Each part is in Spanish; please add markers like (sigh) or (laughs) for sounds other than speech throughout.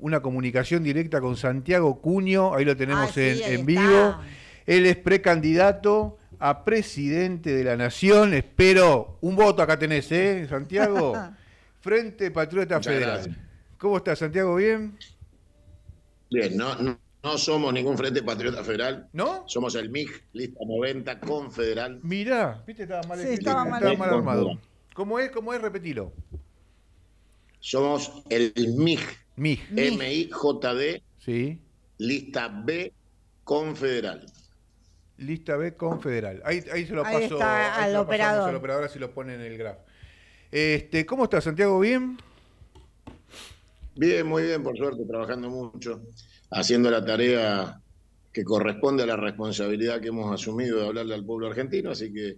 una comunicación directa con Santiago Cuño, ahí lo tenemos ah, en, vivo. Él es precandidato a presidente de la Nación. Espero un voto acá tenés, ¿eh, Santiago? (laughs) Frente Patriota Federal. ¿Cómo estás, Santiago? ¿Bien? Bien, no, somos ningún Frente Patriota Federal. ¿No? Somos el MIG, lista 90, confederal. Mirá, viste, estaba mal, estaba mal, armado. ¿Cómo es? ¿Cómo es? Repetilo. Somos el MIG, M-I-J-D. Sí. Lista B confederal. Lista B confederal. Ahí, ahí se lo paso al lo operador. Al operador así lo pone en el grafo. Este, ¿Cómo estás, Santiago? ¿Bien? Bien, muy bien, por suerte, trabajando mucho, haciendo la tarea que corresponde a la responsabilidad que hemos asumido de hablarle al pueblo argentino, así que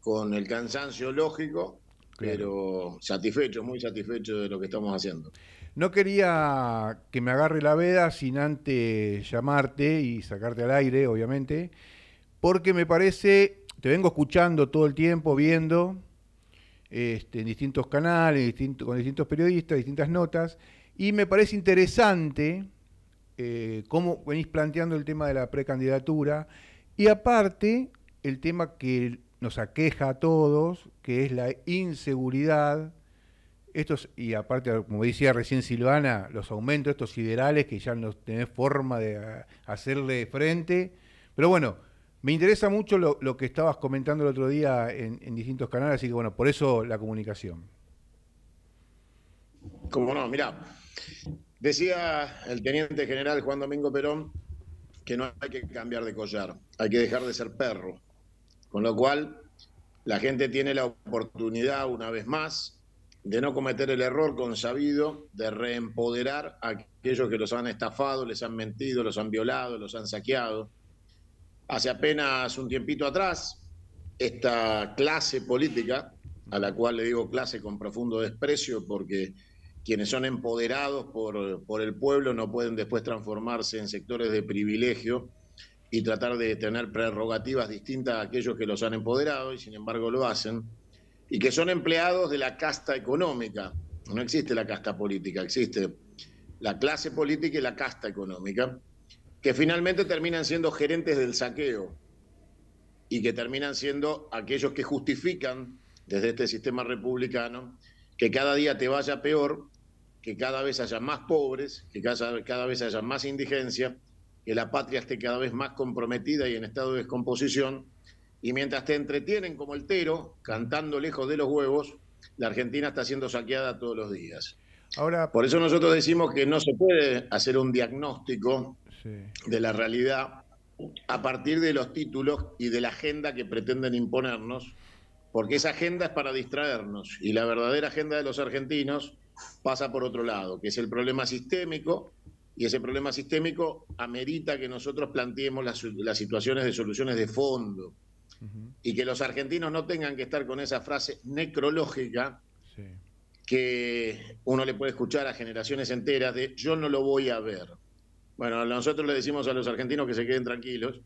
con el cansancio lógico, pero satisfecho, muy satisfecho de lo que estamos haciendo. No quería que me agarre la veda sin antes llamarte y sacarte al aire, obviamente, porque me parece, te vengo escuchando todo el tiempo, viendo este, en distintos canales, con distintos periodistas, distintas notas, y me parece interesante eh, cómo venís planteando el tema de la precandidatura y aparte el tema que nos aqueja a todos, que es la inseguridad. Estos, y aparte, como decía recién Silvana, los aumentos, estos siderales que ya no tenés forma de eh, hacerle frente. Pero bueno, me interesa mucho lo, que estabas comentando el otro día en, en distintos canales, así que bueno, por eso la comunicación. Como no, mira, decía el teniente general Juan Domingo Perón que no hay que cambiar de collar, hay que dejar de ser perro. Con lo cual, la gente tiene la oportunidad, una vez más, de no cometer el error consabido de reempoderar a aquellos que los han estafado, les han mentido, los han violado, los han saqueado. Hace apenas un tiempito atrás, esta clase política, a la cual le digo clase con profundo desprecio porque quienes son empoderados por, por el pueblo no pueden después transformarse en sectores de privilegio y tratar de tener prerrogativas distintas a aquellos que los han empoderado y sin embargo lo hacen, y que son empleados de la casta económica. No existe la casta política, existe la clase política y la casta económica, que finalmente terminan siendo gerentes del saqueo y que terminan siendo aquellos que justifican desde este sistema republicano que cada día te vaya peor, que cada vez haya más pobres, que cada, vez haya más indigencia que la patria esté cada vez más comprometida y en estado de descomposición. Y mientras te entretienen como el tero, cantando lejos de los huevos, la Argentina está siendo saqueada todos los días. Ahora, Por eso nosotros decimos que no se puede hacer un diagnóstico de la realidad a partir de los títulos y de la agenda que pretenden imponernos, porque esa agenda es para distraernos y la verdadera agenda de los argentinos pasa por otro lado, que es el problema sistémico, y ese problema sistémico amerita que nosotros planteemos las, situaciones de soluciones de fondo y que los argentinos no tengan que estar con esa frase necrológica que uno le puede escuchar a generaciones enteras de yo no lo voy a ver. Bueno, nosotros le decimos a los argentinos que se queden tranquilos,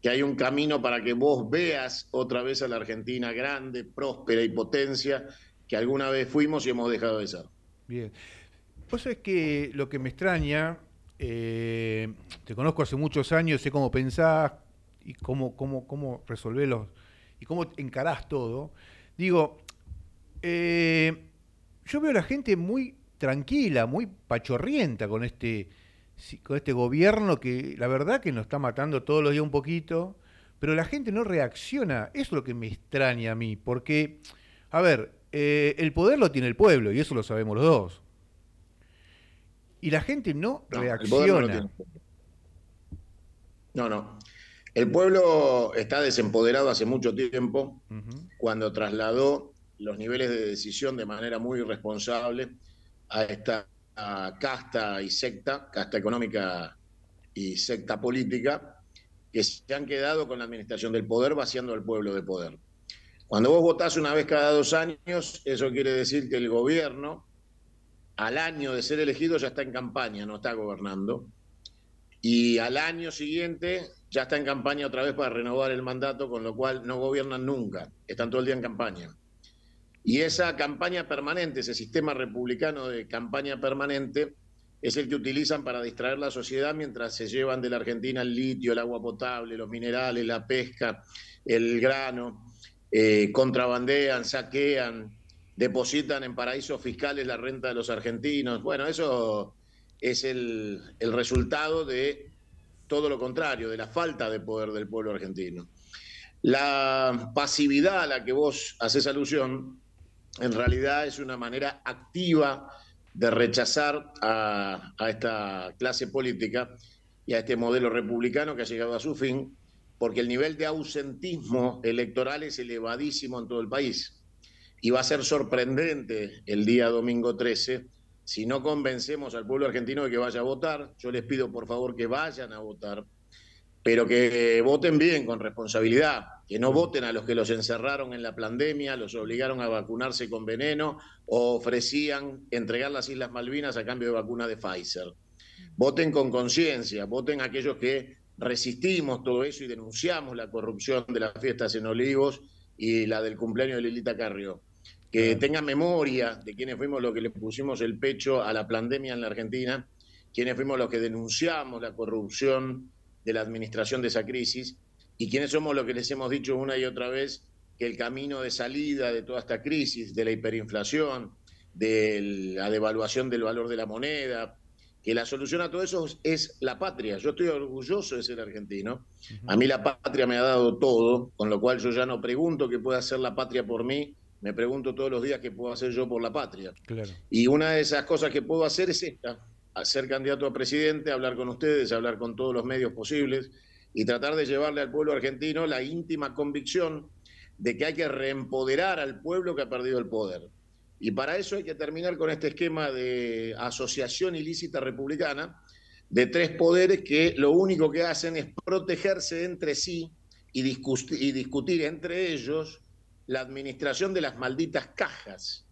que hay un camino para que vos veas otra vez a la Argentina grande, próspera y potencia que alguna vez fuimos y hemos dejado de ser. Bien que lo que me extraña, eh, te conozco hace muchos años, sé cómo pensás y cómo, cómo, y cómo encarás todo. Digo, eh, yo veo a la gente muy tranquila, muy pachorrienta con este, con este gobierno que la verdad que nos está matando todos los días un poquito, pero la gente no reacciona. Eso es lo que me extraña a mí, porque, a ver, eh, el poder lo tiene el pueblo y eso lo sabemos los dos. Y la gente no, reacciona. No, no, El pueblo está desempoderado hace mucho tiempo cuando trasladó los niveles de decisión de manera muy irresponsable a esta casta y secta, casta económica y secta política, que se han quedado con la administración del poder vaciando al pueblo de poder. Cuando vos votás una vez cada dos años, eso quiere decir que el gobierno al año de ser elegido ya está en campaña, no está gobernando. Y al año siguiente ya está en campaña otra vez para renovar el mandato, con lo cual no gobiernan nunca, están todo el día en campaña. Y esa campaña permanente, ese sistema republicano de campaña permanente, es el que utilizan para distraer la sociedad mientras se llevan de la Argentina el litio, el agua potable, los minerales, la pesca, el grano, eh, contrabandean, saquean, depositan en paraísos fiscales la renta de los argentinos. Bueno, eso es el, resultado de todo lo contrario, de la falta de poder del pueblo argentino. La pasividad a la que vos haces alusión, en realidad es una manera activa de rechazar a, esta clase política y a este modelo republicano que ha llegado a su fin, porque el nivel de ausentismo electoral es elevadísimo en todo el país. Y va a ser sorprendente el día domingo 13 si no convencemos al pueblo argentino de que vaya a votar. Yo les pido por favor que vayan a votar, pero que voten bien, con responsabilidad, que no voten a los que los encerraron en la pandemia, los obligaron a vacunarse con veneno o ofrecían entregar las Islas Malvinas a cambio de vacuna de Pfizer. Voten con conciencia, voten aquellos que resistimos todo eso y denunciamos la corrupción de las fiestas en Olivos y la del cumpleaños de Lilita Carrió que tenga memoria de quienes fuimos los que le pusimos el pecho a la pandemia en la Argentina, quienes fuimos los que denunciamos la corrupción de la administración de esa crisis y quienes somos los que les hemos dicho una y otra vez que el camino de salida de toda esta crisis, de la hiperinflación, de la devaluación del valor de la moneda, que la solución a todo eso es la patria. Yo estoy orgulloso de ser argentino. A mí la patria me ha dado todo, con lo cual yo ya no pregunto qué puede hacer la patria por mí, me pregunto todos los días qué puedo hacer yo por la patria. Claro. Y una de esas cosas que puedo hacer es esta, ser candidato a presidente, hablar con ustedes, hablar con todos los medios posibles y tratar de llevarle al pueblo argentino la íntima convicción de que hay que reempoderar al pueblo que ha perdido el poder. Y para eso hay que terminar con este esquema de asociación ilícita republicana de tres poderes que lo único que hacen es protegerse entre sí y discutir entre ellos la administración de las malditas cajas.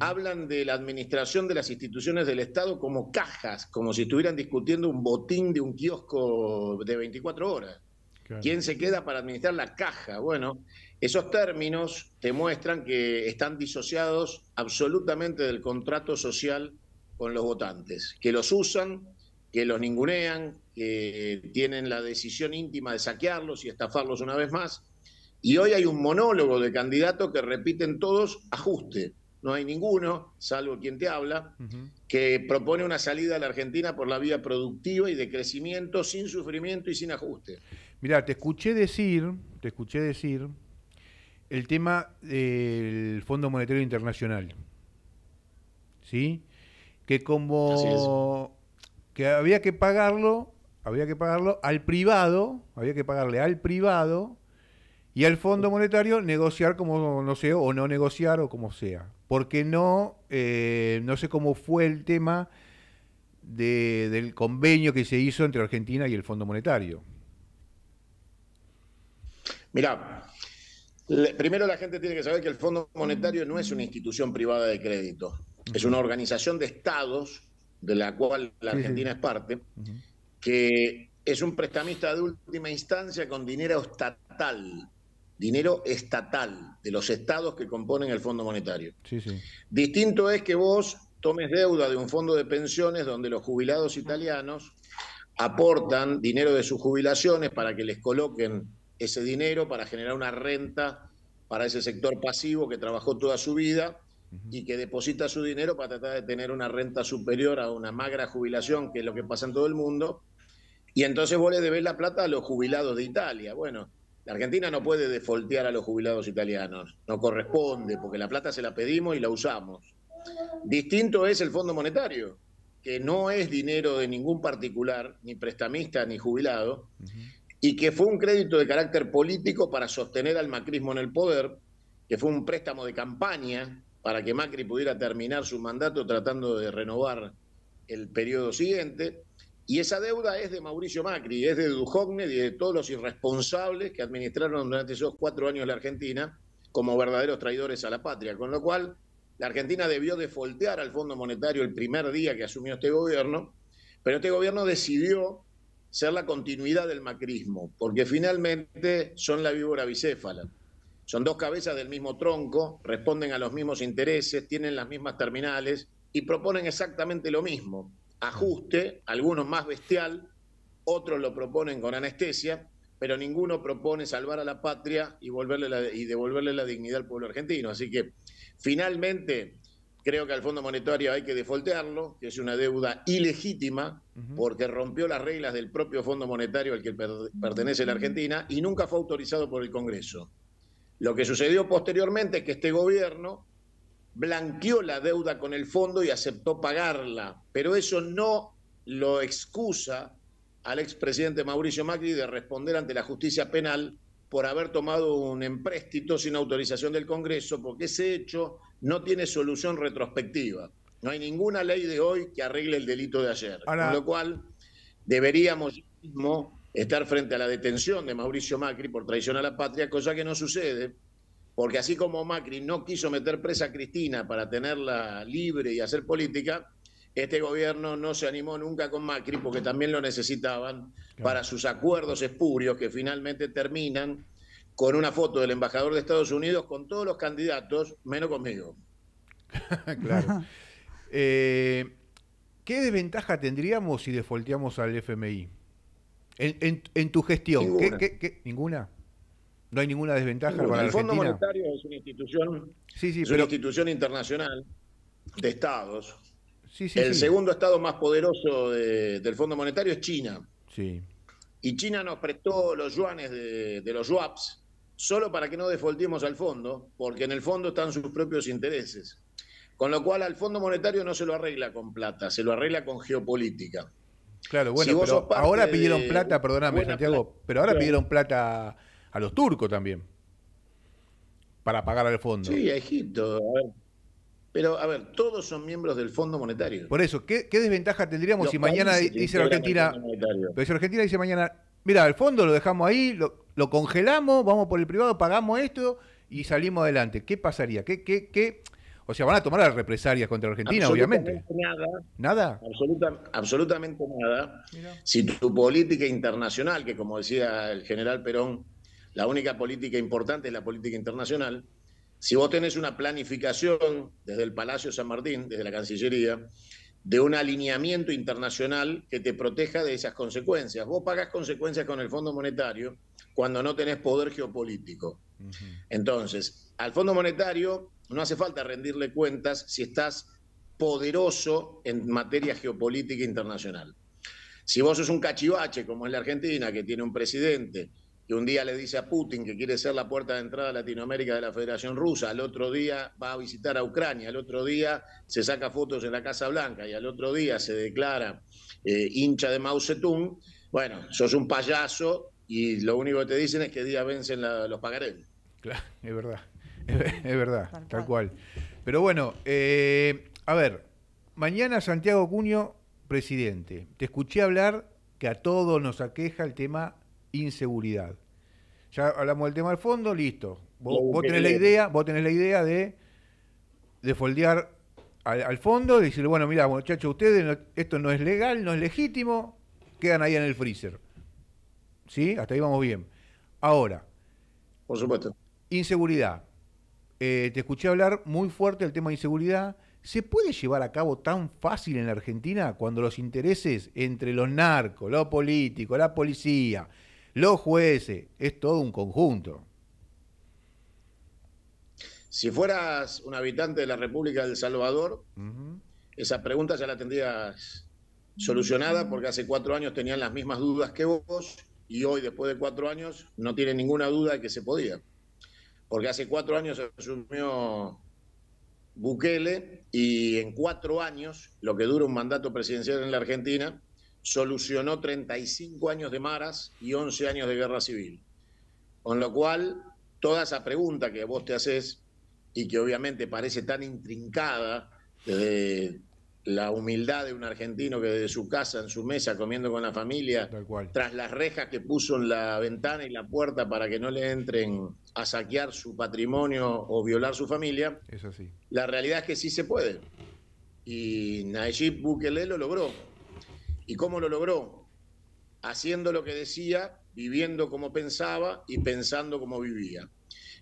Hablan de la administración de las instituciones del Estado como cajas, como si estuvieran discutiendo un botín de un kiosco de 24 horas. ¿Quién se queda para administrar la caja? Bueno, esos términos te muestran que están disociados absolutamente del contrato social con los votantes, que los usan, que los ningunean, que tienen la decisión íntima de saquearlos y estafarlos una vez más, y hoy hay un monólogo de candidatos que repiten todos ajuste. No hay ninguno, salvo quien te habla, que propone una salida a la Argentina por la vía productiva y de crecimiento sin sufrimiento y sin ajuste. Mirá, te escuché decir, te escuché decir el tema del Fondo Monetario Internacional. ¿Sí? Que como que había que pagarlo, había que pagarlo al privado, había que pagarle al privado y al Fondo Monetario negociar como no sé, o no negociar o como sea. Porque no, eh, no sé cómo fue el tema del convenio que se hizo entre Argentina y el Fondo Monetario. Mirá, primero la gente tiene que saber que el Fondo Monetario no es una institución privada de crédito. Es una organización de estados, de la cual la Argentina es parte, que es un prestamista de última instancia con dinero estatal dinero estatal de los estados que componen el Fondo Monetario. Distinto es que vos tomes deuda de un fondo de pensiones donde los jubilados italianos aportan dinero de sus jubilaciones para que les coloquen ese dinero para generar una renta para ese sector pasivo que trabajó toda su vida y que deposita su dinero para tratar de tener una renta superior a una magra jubilación, que es lo que pasa en todo el mundo. Y entonces vos le debes la plata a los jubilados de Italia. Bueno, la Argentina no puede defoltear a los jubilados italianos, no corresponde, porque la plata se la pedimos y la usamos. Distinto es el Fondo Monetario, que no es dinero de ningún particular, ni prestamista ni jubilado, y que fue un crédito de carácter político para sostener al macrismo en el poder, que fue un préstamo de campaña para que Macri pudiera terminar su mandato tratando de renovar el periodo siguiente, y esa deuda es de Mauricio Macri, es de Duhogne y de todos los irresponsables que administraron durante esos cuatro años la Argentina como verdaderos traidores a la patria. Con lo cual, la Argentina debió defoltear al Fondo Monetario el primer día que asumió este gobierno, pero este gobierno decidió ser la continuidad del macrismo, porque finalmente son la víbora bicéfala. Son dos cabezas del mismo tronco, responden a los mismos intereses, tienen las mismas terminales y proponen exactamente lo mismo ajuste, algunos más bestial, otros lo proponen con anestesia, pero ninguno propone salvar a la patria y, volverle la, y devolverle la dignidad al pueblo argentino. Así que finalmente creo que al Fondo Monetario hay que defoltearlo, que es una deuda ilegítima, porque rompió las reglas del propio Fondo Monetario al que pertenece la Argentina y nunca fue autorizado por el Congreso. Lo que sucedió posteriormente es que este gobierno blanqueó la deuda con el fondo y aceptó pagarla, pero eso no lo excusa al expresidente Mauricio Macri de responder ante la justicia penal por haber tomado un empréstito sin autorización del Congreso, porque ese hecho no tiene solución retrospectiva. No hay ninguna ley de hoy que arregle el delito de ayer, con lo cual deberíamos estar frente a la detención de Mauricio Macri por traición a la patria, cosa que no sucede porque así como Macri no quiso meter presa a Cristina para tenerla libre y hacer política, este gobierno no se animó nunca con Macri porque también lo necesitaban para sus acuerdos espurios que finalmente terminan con una foto del embajador de Estados Unidos con todos los candidatos, menos conmigo. (laughs) claro. (laughs) Eh, ¿Qué desventaja tendríamos si defolteamos al FMI? En, tu gestión, ninguna no hay ninguna desventaja para el Fondo Monetario es una institución, sí, sí, una institución internacional de estados. Sí, el segundo estado más poderoso del Fondo Monetario es China. Sí. Y China nos prestó los yuanes de, los yuaps solo para que no defaultemos al fondo, porque en el fondo están sus propios intereses. Con lo cual al Fondo Monetario no se lo arregla con plata, se lo arregla con geopolítica. Claro, bueno, ahora pidieron plata, perdóname Santiago, pero ahora pidieron plata a los turcos también, para pagar al fondo. Sí, a Egipto. Pero, a ver, todos son miembros del Fondo Monetario. Por eso, ¿qué, desventaja tendríamos si mañana dice la Argentina... Pero si Argentina dice mañana, mira, el fondo lo dejamos ahí, lo, congelamos, vamos por el privado, pagamos esto y salimos adelante. ¿Qué pasaría? ¿Qué, qué, qué? O sea, van a tomar las represalias contra Argentina, obviamente. Nada. ¿Nada? absolutamente nada. Si tu política internacional, que como decía el general Perón, la única política importante es la política internacional. Si vos tenés una planificación desde el Palacio San Martín, desde la Cancillería, de un alineamiento internacional que te proteja de esas consecuencias. Vos pagas consecuencias con el Fondo Monetario cuando no tenés poder geopolítico. Entonces, al Fondo Monetario no hace falta rendirle cuentas si estás poderoso en materia geopolítica internacional. Si vos sos un cachivache, como es la Argentina, que tiene un presidente que un día le dice a Putin que quiere ser la puerta de entrada a Latinoamérica de la Federación Rusa, al otro día va a visitar a Ucrania, al otro día se saca fotos en la Casa Blanca y al otro día se declara eh, hincha de Mao Zedong, bueno, sos un payaso y lo único que te dicen es que día vencen los pagarés. Claro, es verdad, (laughs) es, verdad, tal, cual. Pero bueno, eh, a ver, mañana Santiago Cuño, presidente, te escuché hablar que a todos nos aqueja el tema inseguridad. Ya hablamos del tema del fondo, listo. Vos, tenés la idea, vos tenés la idea de, de foldear al, fondo, de decirle, bueno, mira, muchachos, ustedes esto no es legal, no es legítimo, quedan ahí en el freezer. ¿Sí? Hasta ahí vamos bien. Ahora. Por supuesto. Inseguridad. Eh, te escuché hablar muy fuerte del tema de inseguridad. ¿Se puede llevar a cabo tan fácil en la Argentina cuando los intereses entre los narcos, los políticos, la policía, los jueces, es todo un conjunto. Si fueras un habitante de la República del Salvador, esa pregunta ya la tendrías solucionada porque hace cuatro años tenían las mismas dudas que vos y hoy, después de cuatro años, no tiene ninguna duda de que se podía. Porque hace cuatro años asumió Bukele y en cuatro años, lo que dura un mandato presidencial en la Argentina, solucionó 35 años de maras y 11 años de guerra civil. Con lo cual, toda esa pregunta que vos te haces y que obviamente parece tan intrincada de la humildad de un argentino que desde su casa, en su mesa, comiendo con la familia, tras las rejas que puso en la ventana y la puerta para que no le entren a saquear su patrimonio o violar su familia, es la realidad es que sí se puede. Y Nayib Bukele lo logró ¿Y cómo lo logró? Haciendo lo que decía, viviendo como pensaba y pensando como vivía.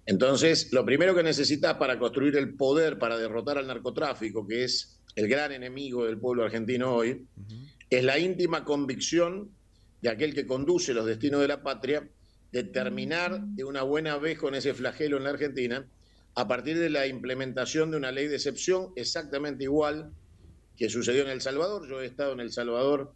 Entonces, lo primero que necesitas para construir el poder, para derrotar al narcotráfico, que es el gran enemigo del pueblo argentino hoy, es la íntima convicción de aquel que conduce los destinos de la patria, de terminar de una buena vez con ese flagelo en la Argentina, a partir de la implementación de una ley de excepción exactamente igual que sucedió en El Salvador. Yo he estado en El Salvador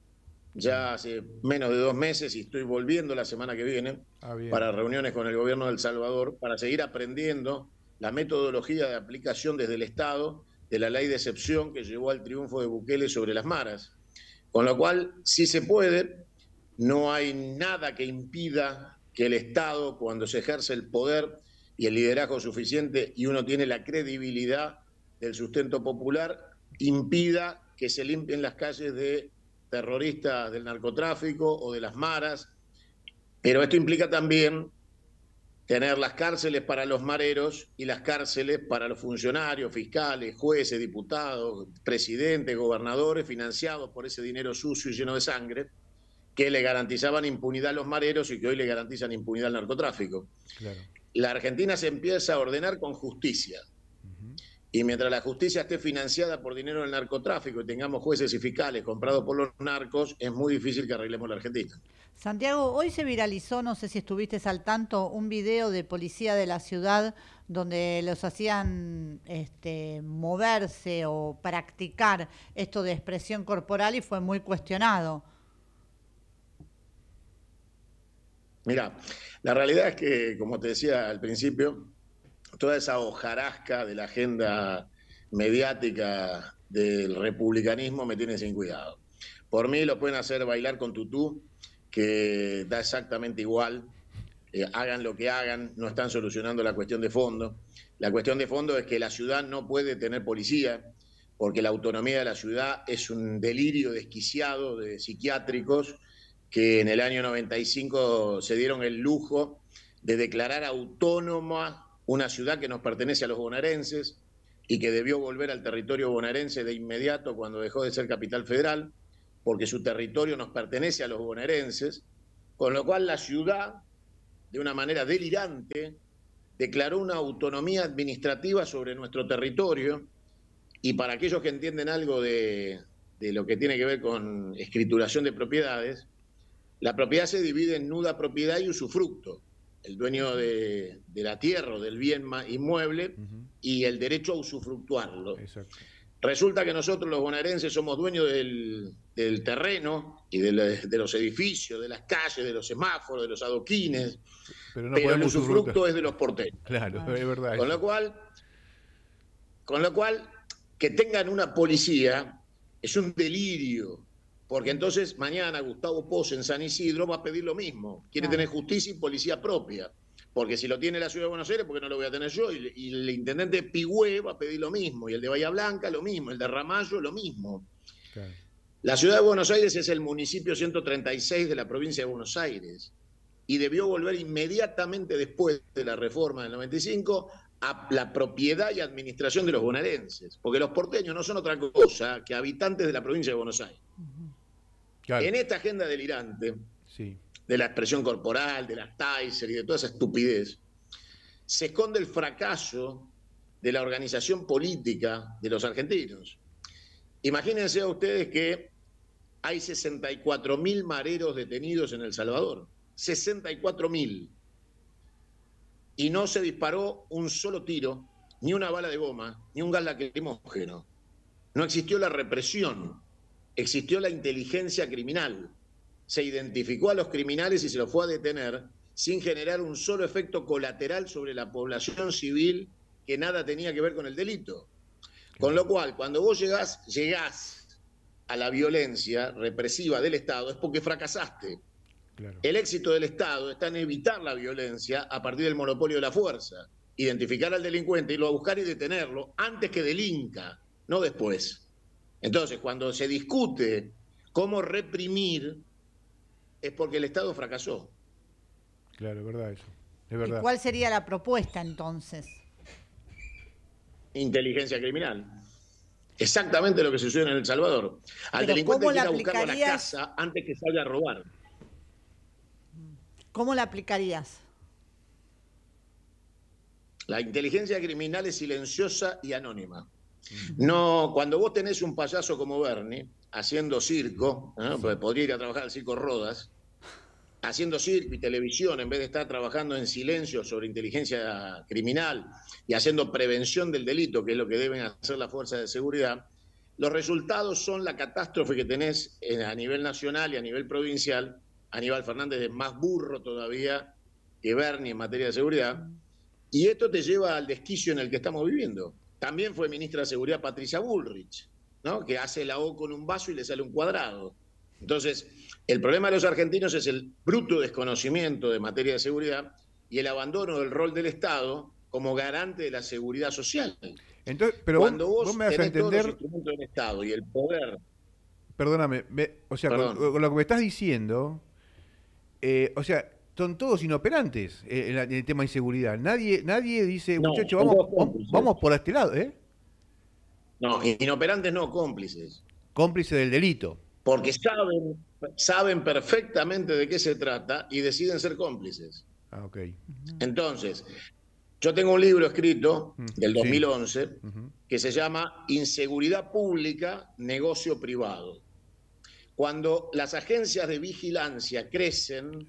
ya mm. hace menos de dos meses y estoy volviendo la semana que viene ah, para reuniones con el gobierno de El Salvador para seguir aprendiendo la metodología de aplicación desde el Estado de la ley de excepción que llevó al triunfo de Bukele sobre las maras. Con lo cual, si se puede, no hay nada que impida que el Estado, cuando se ejerce el poder y el liderazgo suficiente y uno tiene la credibilidad del sustento popular, impida que se limpien las calles de terroristas del narcotráfico o de las maras, pero esto implica también tener las cárceles para los mareros y las cárceles para los funcionarios, fiscales, jueces, diputados, presidentes, gobernadores, financiados por ese dinero sucio y lleno de sangre, que le garantizaban impunidad a los mareros y que hoy le garantizan impunidad al narcotráfico. La Argentina se empieza a ordenar con justicia, y mientras la justicia esté financiada por dinero del narcotráfico y tengamos jueces y fiscales comprados por los narcos, es muy difícil que arreglemos la Argentina. Santiago, hoy se viralizó, no sé si estuviste al tanto, un video de policía de la ciudad donde los hacían este, moverse o practicar esto de expresión corporal y fue muy cuestionado. Mira, la realidad es que, como te decía al principio, toda esa hojarasca de la agenda mediática del republicanismo me tiene sin cuidado. Por mí lo pueden hacer bailar con tutú, que da exactamente igual. Eh, hagan lo que hagan, no están solucionando la cuestión de fondo. La cuestión de fondo es que la ciudad no puede tener policía, porque la autonomía de la ciudad es un delirio desquiciado de psiquiátricos que en el año 95 se dieron el lujo de declarar autónoma una ciudad que nos pertenece a los bonaerenses y que debió volver al territorio bonaerense de inmediato cuando dejó de ser capital federal, porque su territorio nos pertenece a los bonaerenses, con lo cual la ciudad, de una manera delirante, declaró una autonomía administrativa sobre nuestro territorio, y para aquellos que entienden algo de, de lo que tiene que ver con escrituración de propiedades, la propiedad se divide en nuda propiedad y usufructo el dueño de, la tierra o del bien inmueble, y el derecho a usufructuarlo. Resulta que nosotros los bonaerenses somos dueños del, terreno y de, los edificios, de las calles, de los semáforos, de los adoquines, pero, el usufructo es de los porteros. Claro, ah. es verdad. Con lo cual, con lo cual que tengan una policía es un delirio, porque entonces mañana Gustavo Pozo en San Isidro va a pedir lo mismo. Quiere tener justicia y policía propia. Porque si lo tiene la ciudad de Buenos Aires, porque no lo voy a tener yo. Y, el intendente Pigüé va a pedir lo mismo. Y el de Bahía Blanca lo mismo. El de Ramallo lo mismo. La ciudad de Buenos Aires es el municipio 136 de la provincia de Buenos Aires. Y debió volver inmediatamente después de la reforma del 95 a la propiedad y administración de los bonaerenses. Porque los porteños no son otra cosa que habitantes de la provincia de Buenos Aires. En esta agenda delirante, de la expresión corporal, de las Tyser y de toda esa estupidez, se esconde el fracaso de la organización política de los argentinos. Imagínense a ustedes que hay 64.000 mil mareros detenidos en El Salvador. 64.000. Y no se disparó un solo tiro, ni una bala de goma, ni un gas lacrimógeno. No existió la represión existió la inteligencia criminal. Se identificó a los criminales y se los fue a detener sin generar un solo efecto colateral sobre la población civil que nada tenía que ver con el delito. Con lo cual, cuando vos llegás, llegás a la violencia represiva del Estado es porque fracasaste. El éxito del Estado está en evitar la violencia a partir del monopolio de la fuerza, identificar al delincuente, y a buscar y detenerlo antes que delinca, no después. Entonces, cuando se discute cómo reprimir, es porque el Estado fracasó. Claro, es verdad eso. ¿Cuál sería la propuesta entonces? Inteligencia criminal. Exactamente lo que sucede en El Salvador. Al delincuente que a la casa antes que salga a robar. ¿Cómo la aplicarías? La inteligencia criminal es silenciosa y anónima. No, cuando vos tenés un payaso como Bernie, haciendo circo, ¿eh? podría ir a trabajar al circo Rodas, haciendo circo y televisión, en vez de estar trabajando en silencio sobre inteligencia criminal y haciendo prevención del delito, que es lo que deben hacer las fuerzas de seguridad, los resultados son la catástrofe que tenés eh, a nivel nacional y a nivel provincial. Aníbal Fernández es más burro todavía que Bernie en materia de seguridad. Y esto te lleva al desquicio en el que estamos viviendo. También fue ministra de Seguridad Patricia Bullrich, ¿no? que hace la O con un vaso y le sale un cuadrado. Entonces, el problema de los argentinos es el bruto desconocimiento de materia de seguridad y el abandono del rol del Estado como garante de la seguridad social. Entonces, pero cuando vos, me entender... todos los instrumentos del Estado y el poder... Perdóname, o sea, con, lo que me estás diciendo, eh, o sea, son todos inoperantes eh, en, el tema de inseguridad. Nadie, nadie dice, muchachos, vamos, por este lado, ¿eh? No, inoperantes no, cómplices. Cómplices del delito. Porque saben, saben perfectamente de qué se trata y deciden ser cómplices. Ah, ok. Entonces, yo tengo un libro escrito del 2011 que se llama Inseguridad Pública, Negocio Privado. Cuando las agencias de vigilancia crecen,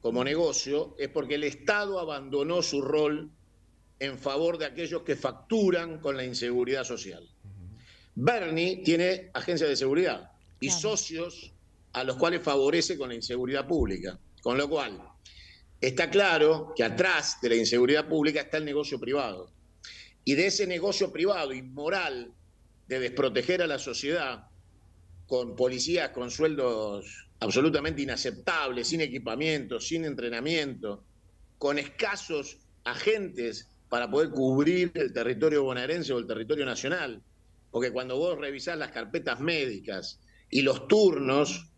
como negocio es porque el Estado abandonó su rol en favor de aquellos que facturan con la inseguridad social. Bernie tiene agencias de seguridad y socios a los cuales favorece con la inseguridad pública. Con lo cual, está claro que atrás de la inseguridad pública está el negocio privado. Y de ese negocio privado inmoral de desproteger a la sociedad con policías con sueldos absolutamente inaceptable, sin equipamiento, sin entrenamiento, con escasos agentes para poder cubrir el territorio bonaerense o el territorio nacional. Porque cuando vos revisás las carpetas médicas y los turnos,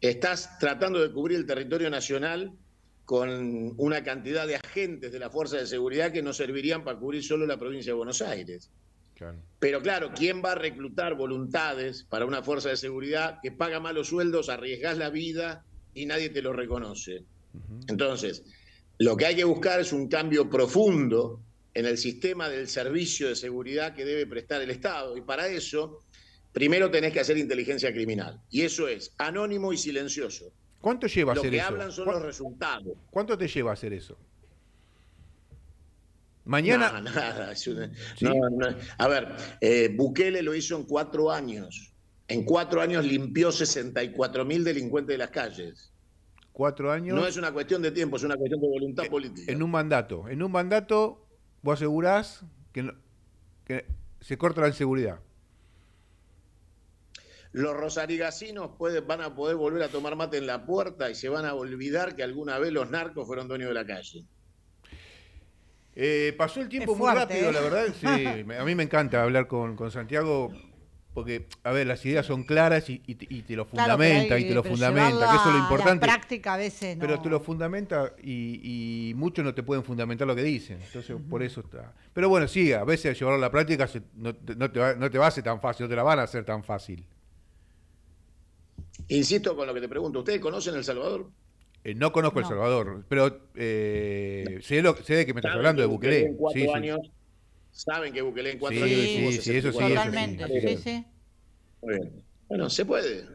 estás tratando de cubrir el territorio nacional con una cantidad de agentes de la Fuerza de Seguridad que no servirían para cubrir solo la provincia de Buenos Aires. Pero claro, ¿quién va a reclutar voluntades para una fuerza de seguridad que paga malos sueldos, arriesgas la vida y nadie te lo reconoce? Entonces, lo que hay que buscar es un cambio profundo en el sistema del servicio de seguridad que debe prestar el Estado. Y para eso, primero tenés que hacer inteligencia criminal. Y eso es anónimo y silencioso. ¿Cuánto lleva hacer eso? Lo que hablan son los resultados. ¿Cuánto te lleva hacer eso? Mañana. (laughs) nada, A ver, eh, Bukele lo hizo en cuatro años. En cuatro años limpió 64 mil delincuentes de las calles. Cuatro años. No es una cuestión de tiempo, es una cuestión de voluntad política. En un mandato. En un mandato, vos asegurás que, se corta la inseguridad los rosarigasinos puede, van a poder volver a tomar mate en la puerta y se van a olvidar que alguna vez los narcos fueron dueños de la calle. Eh, pasó el tiempo muy rápido, ¿eh? la verdad. (laughs) Sí, a mí me encanta hablar con, Santiago porque, a ver, las ideas son claras y, te lo fundamenta, y te lo fundamenta, que eso es lo importante. práctica a veces Pero te lo fundamenta y, muchos no te pueden fundamentar lo que dicen. Entonces, por eso está. Pero bueno, sí, a veces llevarlo a la práctica no, te va, no te va a ser tan fácil, no te la van a hacer tan fácil. Insisto con lo que te pregunto, ¿ustedes conocen El Salvador? Eh, no conozco El Salvador, pero eh, sé, lo, de que me estás hablando, de Bukele. cuatro años, Saben que Bukele en cuatro años. Sí, sí, eso sí. sí, Muy bien. Bueno, se puede.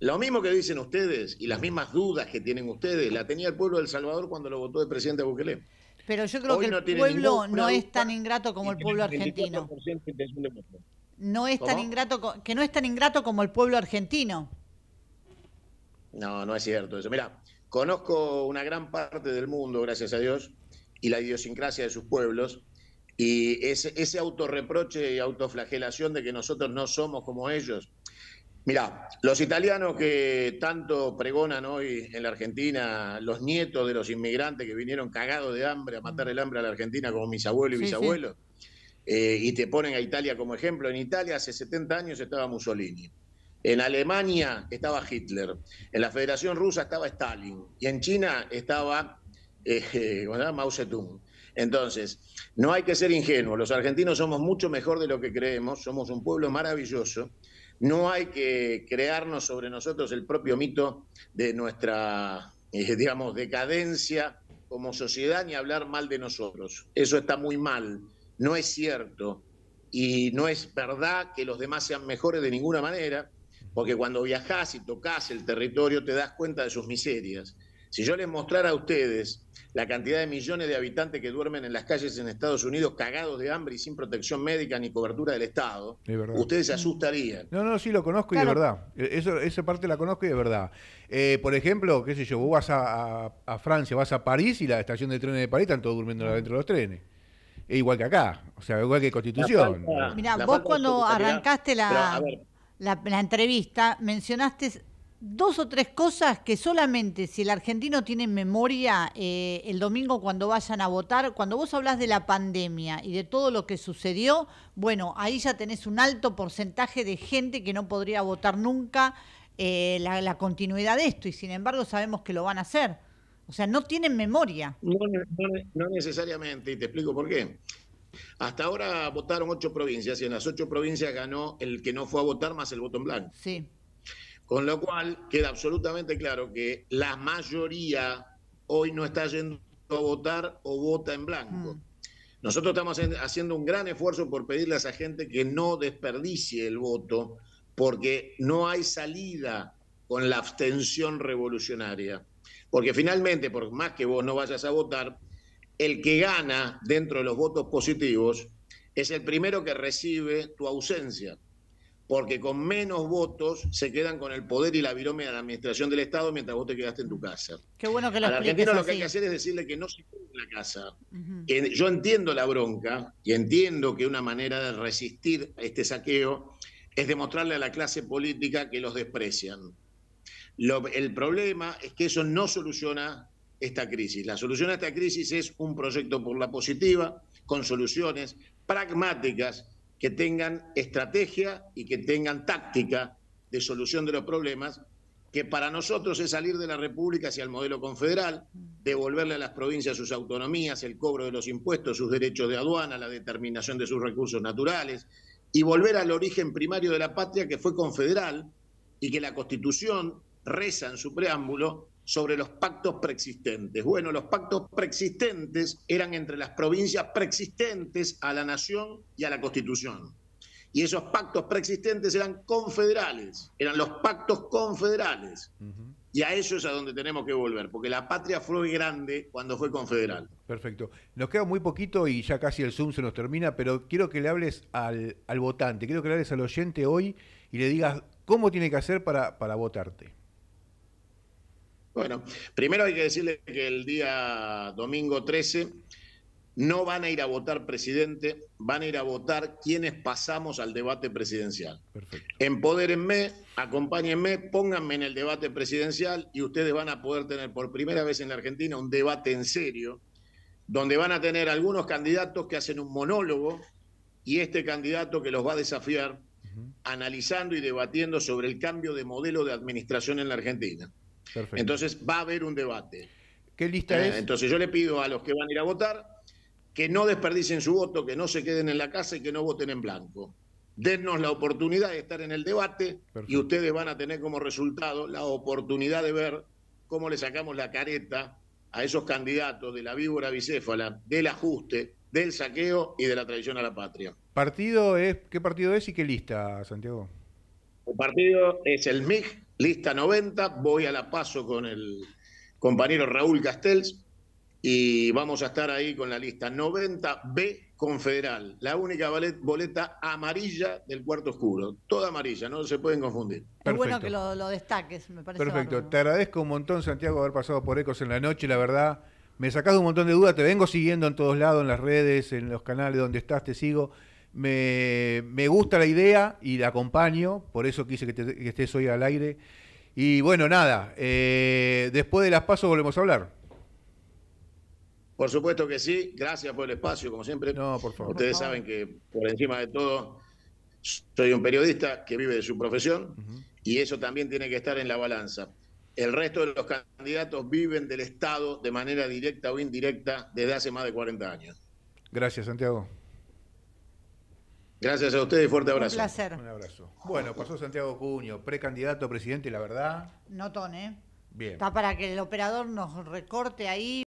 Lo mismo que dicen ustedes y las mismas dudas que tienen ustedes, la tenía el pueblo del Salvador cuando lo votó de presidente Bukele. Pero yo creo que el pueblo no es tan ingrato como el pueblo argentino. No es tan ingrato que no es tan ingrato como el pueblo argentino. No, no es cierto eso. Mira, Conozco una gran parte del mundo, gracias a Dios, y la idiosincrasia de sus pueblos, y ese, ese autorreproche y autoflagelación de que nosotros no somos como ellos. Mirá, los italianos que tanto pregonan hoy en la Argentina, los nietos de los inmigrantes que vinieron cagados de hambre a matar el hambre a la Argentina como mis abuelos y bisabuelos, abuelos, eh, y te ponen a Italia como ejemplo, en Italia hace 70 años estaba Mussolini. En Alemania estaba Hitler, en la Federación Rusa estaba Stalin y en China estaba eh, (laughs) Mao Zedong. Entonces, no hay que ser ingenuos, los argentinos somos mucho mejor de lo que creemos, somos un pueblo maravilloso, no hay que crearnos sobre nosotros el propio mito de nuestra, eh, digamos, decadencia como sociedad ni hablar mal de nosotros. Eso está muy mal, no es cierto y no es verdad que los demás sean mejores de ninguna manera. Porque cuando viajás y tocas el territorio te das cuenta de sus miserias. Si yo les mostrara a ustedes la cantidad de millones de habitantes que duermen en las calles en Estados Unidos cagados de hambre y sin protección médica ni cobertura del Estado, ustedes se asustarían. No, no, sí lo conozco y de verdad. E-, eso, esa parte la conozco y de verdad. Eh, por ejemplo, qué sé yo, vos vas a, Francia, vas a París y la estación de trenes de París están todos durmiendo dentro de los trenes. Es igual que acá, o sea, igual que Constitución. Mirá, vos cuando arrancaste la la, entrevista, mencionaste dos o tres cosas que solamente si el argentino tiene memoria eh, el domingo cuando vayan a votar, cuando vos hablas de la pandemia y de todo lo que sucedió, bueno, ahí ya tenés un alto porcentaje de gente que no podría votar nunca eh, la, continuidad de esto y sin embargo sabemos que lo van a hacer. O sea, no tienen memoria. no necesariamente, y te explico por qué. Hasta ahora votaron ocho provincias y en las ocho provincias ganó el que no fue a votar más el voto en blanco. Con lo cual queda absolutamente claro que la mayoría hoy no está yendo a votar o vota en blanco. Mm. Nosotros estamos haciendo un gran esfuerzo por pedirle a esa gente que no desperdicie el voto, porque no hay salida con la abstención revolucionaria. Porque finalmente, por más que vos no vayas a votar, el que gana dentro de los votos positivos es el primero que recibe tu ausencia, porque con menos votos se quedan con el poder y la virome de la administración del Estado mientras vos te quedaste en tu casa. Qué bueno que lo lo que hay que hacer es decirle que no se quede en la casa. Yo entiendo la bronca y entiendo que una manera de resistir a este saqueo es demostrarle a la clase política que los desprecian. el problema es que eso no soluciona esta crisis. La solución a esta crisis es un proyecto por la positiva, con soluciones pragmáticas que tengan estrategia y que tengan táctica de solución de los problemas, que para nosotros es salir de la República hacia el modelo confederal, devolverle a las provincias sus autonomías, el cobro de los impuestos, sus derechos de aduana, la determinación de sus recursos naturales, y volver al origen primario de la patria que fue confederal y que la Constitución reza en su preámbulo sobre los pactos preexistentes. Bueno, los pactos preexistentes eran entre las provincias preexistentes a la nación y a la constitución. Y esos pactos preexistentes eran confederales, eran los pactos confederales. Y a eso es a donde tenemos que volver, porque la patria fue grande cuando fue confederal. Perfecto. Nos queda muy poquito y ya casi el Zoom se nos termina, pero quiero que le hables al, votante, quiero que le hables al oyente hoy y le digas cómo tiene que hacer para, para votarte. Bueno, primero hay que decirle que el día domingo 13 no van a ir a votar presidente, van a ir a votar quienes pasamos al debate presidencial. Empodérenme, acompáñenme, pónganme en el debate presidencial y ustedes van a poder tener por primera vez en la Argentina un debate en serio, donde van a tener algunos candidatos que hacen un monólogo y este candidato que los va a desafiar, analizando y debatiendo sobre el cambio de modelo de administración en la Argentina. Entonces va a haber un debate. ¿Qué lista eh, es? Entonces yo le pido a los que van a ir a votar que no desperdicien su voto, que no se queden en la casa y que no voten en blanco. Dennos la oportunidad de estar en el debate y ustedes van a tener como resultado la oportunidad de ver cómo le sacamos la careta a esos candidatos de la víbora bicéfala, del ajuste, del saqueo y de la traición a la patria. ¿Partido es, ¿Qué partido es y qué lista, Santiago? El partido es el MIG, lista 90, voy a la paso con el compañero Raúl Castells y vamos a estar ahí con la lista 90B Confederal, la única boleta amarilla del cuarto oscuro, toda amarilla, no se pueden confundir. Es bueno que lo, destaques, me parece. Perfecto, te agradezco un montón Santiago haber pasado por Ecos en la noche, la verdad. Me sacás un montón de dudas, te vengo siguiendo en todos lados, en las redes, en los canales donde estás, te sigo. Me, gusta la idea y la acompaño, por eso quise que, te, estés hoy al aire. Y bueno, nada, eh, después de las pasos volvemos a hablar. Por supuesto que sí, gracias por el espacio, como siempre. No, por favor. Ustedes saben que por encima de todo soy un periodista que vive de su profesión y eso también tiene que estar en la balanza. El resto de los candidatos viven del Estado de manera directa o indirecta desde hace más de 40 años. Gracias, Santiago. Gracias a ustedes, fuerte abrazo. Un placer. Un abrazo. Bueno, pasó Santiago Cuño, precandidato a presidente, la verdad. No ¿eh? Bien. Está para que el operador nos recorte ahí.